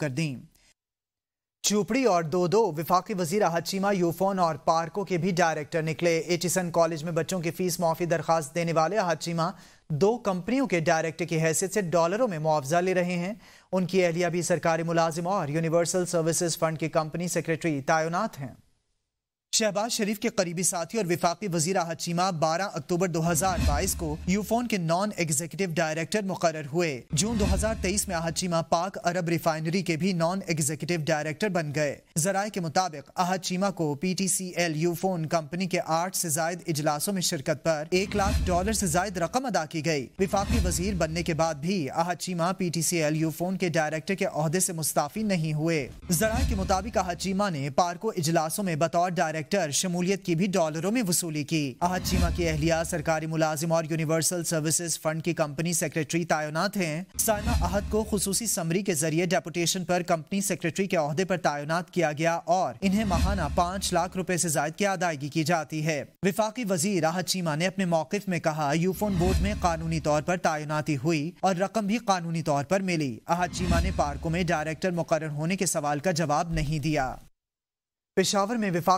कर दी चुपड़ी और दो दो विफाकी वजीर हचीमा यूफोन और पार्कों के भी डायरेक्टर निकले एचिसन कॉलेज में बच्चों की फीस माफी दरखास्त देने वाले हचीमा दो कंपनियों के डायरेक्टर की हैसियत से डॉलरों में मुआवजा ले रहे हैं उनकी अहलिया भी सरकारी मुलाजिम और यूनिवर्सल सर्विसेज फंड की कंपनी सेक्रेटरी तायनात हैं शहबाज शरीफ के करीबी साथी और विफाकी वजीर अहद चीमा बारह अक्टूबर 2022 को यूफोन के नॉन एग्जीक्यूटिव डायरेक्टर मुकर हुए जून 2023 में अहद चीमा पाक अरब रिफाइनरी के भी नॉन एग्जीक्यूटिव डायरेक्टर बन गए जराये के मुताबिक अहद चीमा को P T C L Ufone company के आठ ऐसी जायद इजलासों में शिरकत आरोप एक लाख डॉलर ऐसी जायद रकम अदा की गयी विफाकी वजीर बनने के बाद भी Ahad Cheema P T C L Ufone के डायरेक्टर के अहदे ऐसी मुस्ताफी नहीं हुए जराये के मुताबिक अहद चीमा ने पार्को इजलासों में बतौर डायरेक्टर डायरेक्टर शमूलियत की भी डॉलरों में वसूली की अहद चीमा की अहलिया सरकारी मुलाजिम और यूनिवर्सल सर्विसेज फंड की कंपनी सेक्रेटरी तैनात है साइमा अहद को खसूसी समरी के जरिए डेपुटेशन पर कंपनी सेक्रेटरी के अहदे पर तैनात किया गया और इन्हें माहाना पाँच लाख रूपए ऐसी जायद की अदायगी की जाती है विफाकी वजीर अहद चीमा ने अपने मौकफ में कहा यूफोन बोर्ड में कानूनी तौर पर तैनाती हुई और रकम भी कानूनी तौर पर मिली अहद चीमा ने पार्कों में डायरेक्टर मुकर होने के सवाल का जवाब नहीं दिया पेशावर में विफाक